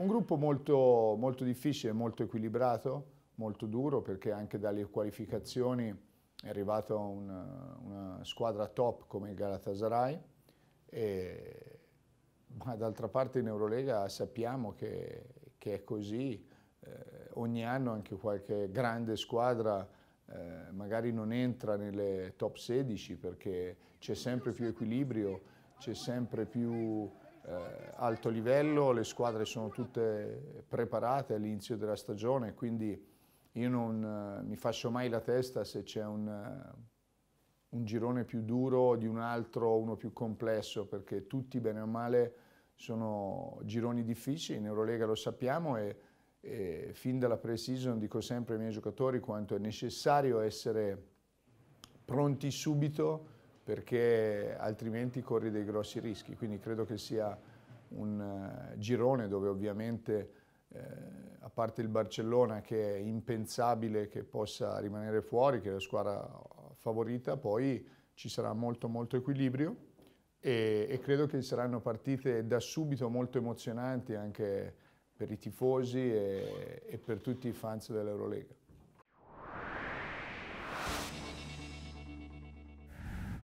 Un gruppo molto, molto difficile, molto equilibrato, molto duro perché anche dalle qualificazioni è arrivata una, una, squadra top come il Galatasaray, e, ma d'altra parte in Eurolega sappiamo che, che è così, eh, ogni anno anche qualche grande squadra eh, magari non entra nelle top 16 perché c'è sempre più equilibrio, c'è sempre più alto livello, le squadre sono tutte preparate all'inizio della stagione, quindi io non eh, mi faccio mai la testa se c'è un, eh, un girone più duro di un altro, uno più complesso, perché tutti bene o male sono gironi difficili, in Eurolega lo sappiamo e, e fin dalla pre-season dico sempre ai miei giocatori quanto è necessario essere pronti subito perché altrimenti corri dei grossi rischi, quindi credo che sia un eh, girone dove ovviamente eh, a parte il Barcellona che è impensabile che possa rimanere fuori, che è la squadra favorita, poi ci sarà molto molto equilibrio e, e credo che saranno partite da subito molto emozionanti anche per i tifosi e, e per tutti i fans dell'Eurolega.